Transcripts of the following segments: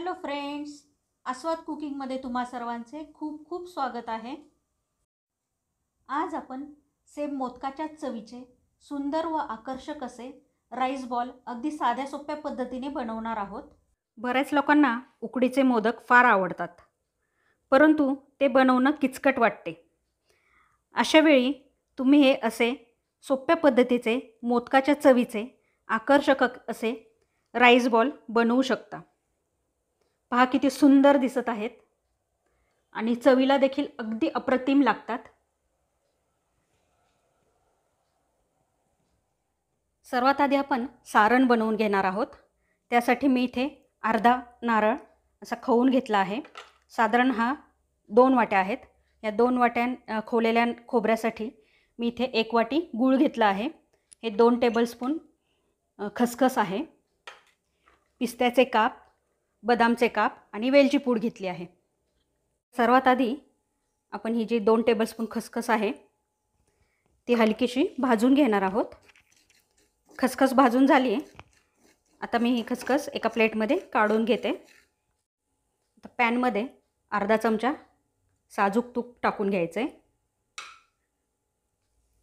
hello friends आस्वाद कुकिंगमध्ये तुम्हा सर्वांचे खूप खूप स्वागत आहे आज आपण सेब मोदकाच्या चवीचे सुंदर व आकर्षक असे राईस बॉल अगदी साध्या सोप्या पद्धतीने बनवणार आहोत बऱ्याच लोकांना उकडीचे मोदक फार आवडतात परंतु ते बनवणं किचकट वाटते अशावेळी तुम्ही हे असे सोप्या पद्धतीचे मोदकाच्या चवीचे आकर्षक असे राईस बॉल बनवू शकता पहा किती सुंदर दिसत आहेत आणि चवीला देखील अगदी अप्रतिम लागतात सर्वात आधी आपण सारण बनवून घेणार आहोत त्यासाठी मी इथे अर्धा नारळ असा खवून घेतला आहे साधारण हा दोन वाट्या आहेत या दोन वाट्यां खोलेल्या खोबऱ्यासाठी मी इथे एक वाटी गूळ घेतला आहे हे दोन टेबलस्पून खसखस आहे पिस्त्याचे काप बदामचे काप आणि वेलची पूड घेतली आहे सर्वात आधी आपण ही जी दोन टेबलस्पून खसखस आहे ती हलकीशी भाजून घेणार आहोत खसखस भाजून झाली आहे आता मी ही खसखस एका प्लेटमध्ये काढून घेते आता पॅनमध्ये अर्धा चमचा साजूक तूप टाकून घ्यायचं आहे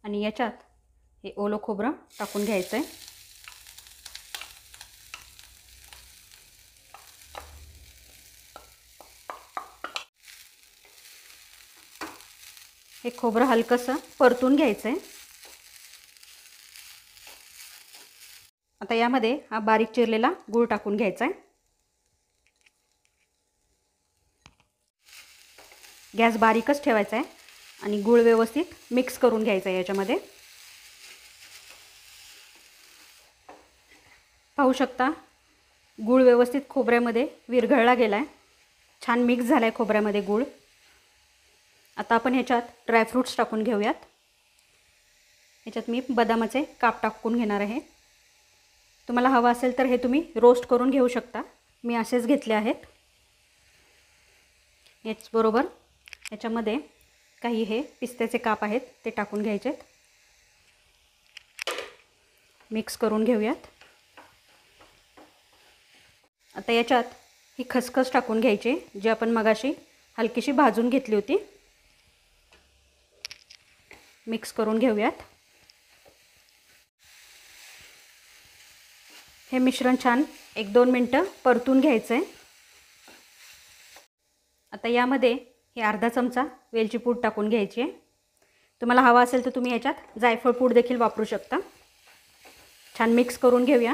आणि याच्यात हे ओलं खोबरं टाकून घ्यायचं आहे हे खोबरं हलकंसं परतून घ्यायचं आहे आता यामध्ये हा बारीक चिरलेला गूळ टाकून घ्यायचा आहे गॅस बारीकच ठेवायचा आहे आणि गूळ व्यवस्थित मिक्स करून घ्यायचा आहे याच्यामध्ये पाहू शकता गूळ व्यवस्थित खोबऱ्यामध्ये विरघळला गेला आहे छान मिक्स झाला आहे खोबऱ्यामध्ये गूळ आता आपण ह्याच्यात ड्रायफ्रूट्स टाकून घेऊयात ह्याच्यात मी बदामाचे काप टाकून घेणार आहे तुम्हाला हवं असेल तर हे तुम्ही रोस्ट करून घेऊ शकता मी असेच घेतले आहेत याचबरोबर याच्यामध्ये काही हे पिस्त्याचे काप आहेत ते टाकून घ्यायचेत मिक्स करून घेऊयात आता याच्यात ही खसखस टाकून घ्यायची जी आपण मगाशी हलकीशी भाजून घेतली होती मिक्स करून घेऊयात हे मिश्रण छान एक दोन मिनटं परतून घ्यायचं आहे आता यामध्ये हे अर्धा चमचा वेलची पूड टाकून घ्यायची आहे तुम्हाला हवा असेल तर तुम्ही ह्याच्यात जायफळ पूड देखील वापरू शकता छान मिक्स करून घेऊया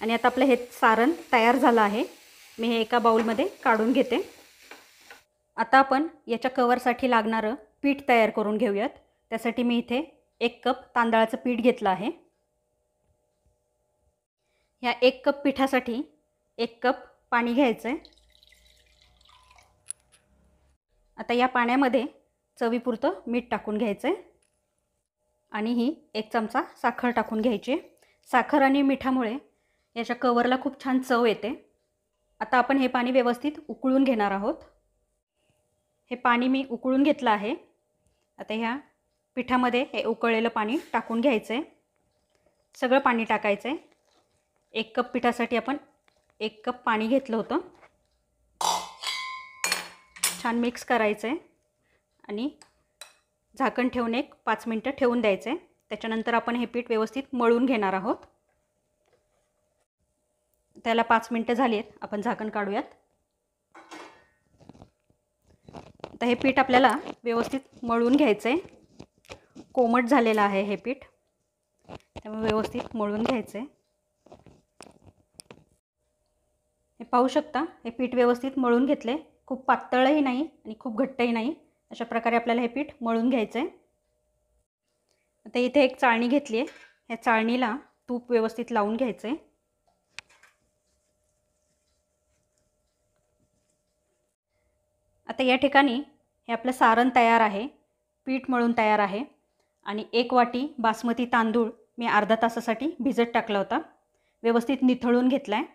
आणि आता आपलं हे सारण तयार झालं आहे मी हे एका बाऊलमध्ये काढून घेते आता आपण याच्या कवरसाठी लागणारं पीठ तयार करून घेऊयात त्यासाठी मी इथे एक कप तांदळाचं पीठ घेतलं आहे ह्या एक कप पिठासाठी एक कप पाणी घ्यायचं आहे आता या पाण्यामध्ये चवीपुरतं मीठ टाकून घ्यायचं आहे आणि ही एक चमचा साखर टाकून घ्यायची साखर आणि मिठामुळे याच्या कवरला खूप छान चव येते आता आपण हे पाणी व्यवस्थित उकळून घेणार आहोत हे पाणी मी उकळून घेतलं आहे आता ह्या पिठामध्ये हे उकळलेलं पाणी टाकून घ्यायचं आहे सगळं पाणी टाकायचं आहे एक कप पिठासाठी आपण एक कप पाणी घेतलं होतं छान मिक्स करायचं आहे आणि झाकण ठेवून एक पाच मिनटं ठेवून द्यायचं आहे त्याच्यानंतर आपण हे पीठ व्यवस्थित मळून घेणार आहोत त्याला पाच मिनटं झाली आहेत आपण झाकण काढूयात आता हे पीठ आपल्याला व्यवस्थित मळून घ्यायचं आहे कोमट झालेलं आहे हे पीठ त्यामुळे व्यवस्थित मळून घ्यायचं आहे हे पाहू शकता हे पीठ व्यवस्थित मळून घेतले खूप पातळही नाही आणि खूप घट्टही नाही अशा प्रकारे आपल्याला हे पीठ मळून घ्यायचं आहे आता इथे एक चाळणी घेतली आहे ह्या चाळणीला तूप व्यवस्थित लावून घ्यायचं आहे आता या ठिकाणी हे आपलं सारण तयार आहे पीठ मळून तयार आहे आणि एक वाटी बासमती तांदूळ मी अर्धा तासासाठी भिजत टाकला होता व्यवस्थित निथळून घेतला आहे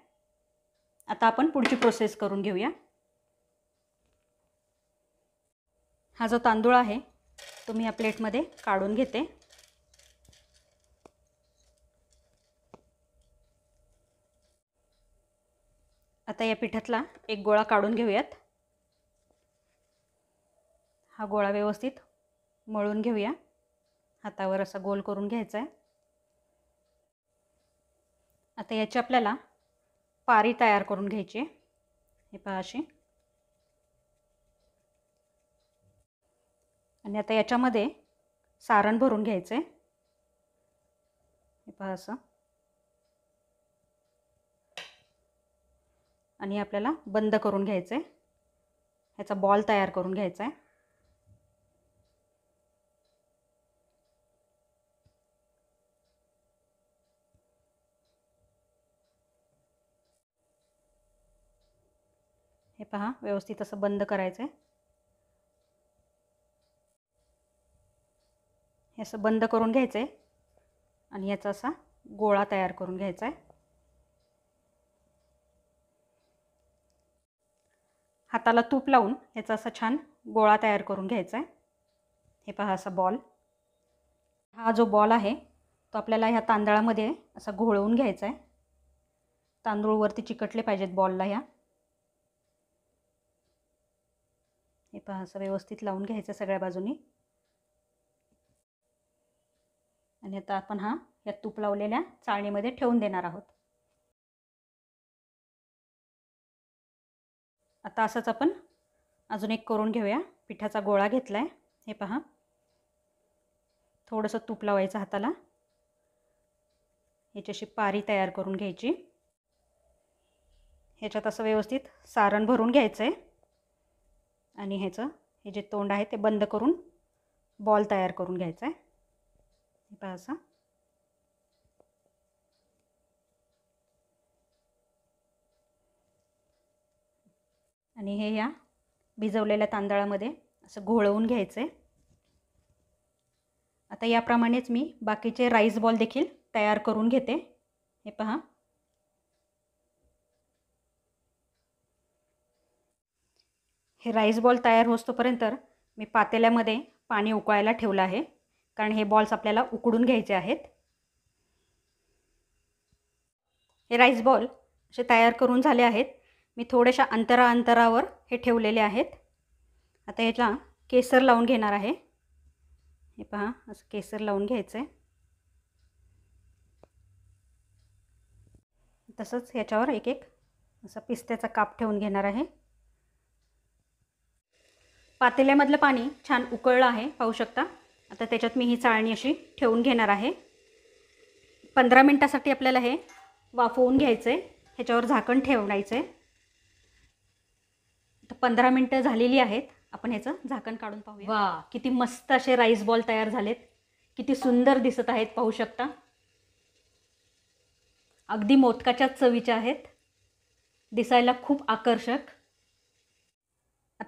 आता आपण पुढची प्रोसेस करून घेऊया हा जो तांदूळ आहे तो मी या प्लेटमध्ये काढून घेते आता या पिठातला एक गोळा काढून घेऊयात हा गोळा व्यवस्थित मळून घेऊया हातावर असा गोल करून घ्यायचा आहे आता याची आपल्याला पारी तयार करून घ्यायची हे पहा अशी आणि आता याच्यामध्ये सारण भरून घ्यायचं आहे हे पहा असं आणि आपल्याला बंद करून घ्यायचं आहे ह्याचा बॉल तयार करून घ्यायचा आहे पहा व्यवस्थित असं बंद करायचं आहे हे असं बंद करून घ्यायचं आहे आणि याचा असा गोळा तयार करून घ्यायचा आहे हाताला तूप लावून याचा असा छान गोळा तयार करून घ्यायचा आहे हे पहा असा बॉल हा जो बॉल आहे तो आपल्याला ह्या तांदळामध्ये असा घोळवून घ्यायचा आहे तांदूळवरती चिकटले पाहिजेत बॉलला ह्या पहा असं व्यवस्थित लावून घ्यायचं सगळ्या बाजूनी आणि आता आपण हा या तूप लावलेल्या चाळणीमध्ये ठेवून देणार आहोत आता असंच आपण अजून एक करून घेऊया पिठाचा गोळा घेतला आहे हे पहा थोडंसं तूप लावायचं हाताला ह्याच्याशी पारी तयार करून घ्यायची ह्याच्यात असं व्यवस्थित सारण भरून घ्यायचं आहे आणि ह्याचं हे जे तोंड आहे ते बंद करून बॉल तयार करून घ्यायचा आहे पहा असं आणि हे या भिजवलेल्या तांदळामध्ये असं घोळवून घ्यायचं आहे आता याप्रमाणेच मी बाकीचे राईस बॉल देखील तयार करून घेते हे पहा हे राईस बॉल तयार होतोपर्यंत मी पातेल्यामध्ये पाणी उकळायला ठेवलं आहे कारण हे बॉल्स आपल्याला उकडून घ्यायचे आहेत हे राईस बॉल असे तयार करून झाले आहेत मी थोड्याशा अंतरा अंतरावर हे ठेवलेले आहेत आता ह्याला केसर लावून घेणार आहे हे पहा असं केसर लावून घ्यायचं आहे तसंच ह्याच्यावर एक एक असा पिस्त्याचा काप ठेवून घेणार आहे पातेल्यामधलं पाणी छान उकळलं आहे पाहू शकता आता त्याच्यात मी ही चाळणी अशी ठेवून घेणार आहे पंधरा मिनटासाठी आपल्याला हे वाफवून घ्यायचं आहे ह्याच्यावर झाकण ठेवायचं आहे तर पंधरा मिनटं झालेली आहेत आपण ह्याचं झाकण काढून पाहूया वा किती मस्त असे राईस बॉल तयार झालेत किती सुंदर दिसत आहेत पाहू शकता अगदी मोदकाच्या चवीच्या आहेत दिसायला खूप आकर्षक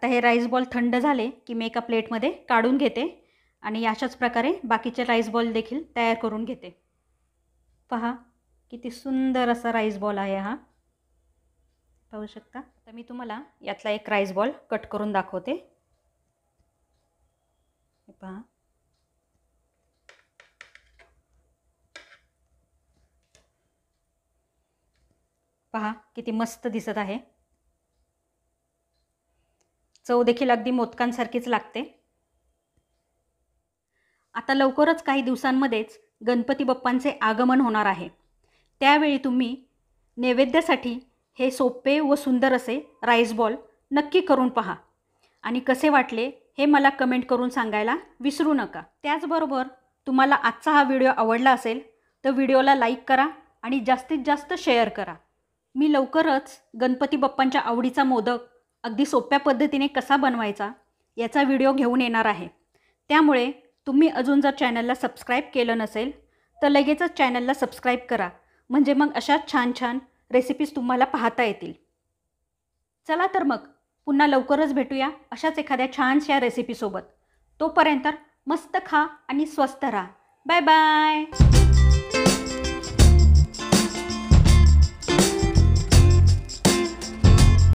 आता हे राईस बॉल थंड झाले की मी एका प्लेटमध्ये काढून घेते आणि अशाच प्रकारे बाकीचे राईस बॉल देखील तयार करून घेते पहा किती सुंदर असा राईस बॉल आहे हा पाहू शकता आता मी तुम्हाला यातला एक राईस बॉल कट करून दाखवते पहा पहा किती मस्त दिसत आहे चव देखील अगदी मोदकांसारखीच लागते आता लवकरच काही दिवसांमध्येच गणपती बाप्पांचे आगमन होणार आहे त्यावेळी तुम्ही नैवेद्यासाठी हे सोपे व सुंदर असे राईस बॉल नक्की करून पहा आणि कसे वाटले हे मला कमेंट करून सांगायला विसरू नका त्याचबरोबर तुम्हाला आजचा हा व्हिडिओ आवडला असेल तर व्हिडिओला लाईक करा आणि जास्तीत जास्त शेअर करा मी लवकरच गणपती बाप्पांच्या आवडीचा मोदक अगदी सोप्या पद्धतीने कसा बनवायचा याचा व्हिडिओ घेऊन येणार आहे त्यामुळे तुम्ही अजून जर चॅनलला सबस्क्राईब केलं नसेल तर लगेचच चॅनलला सबस्क्राईब करा म्हणजे मग अशाच छान छान रेसिपीज तुम्हाला पाहता येतील चला तर मग पुन्हा लवकरच भेटूया अशाच एखाद्या छानशा रेसिपीसोबत तोपर्यंत मस्त खा आणि स्वस्त राहा बाय बाय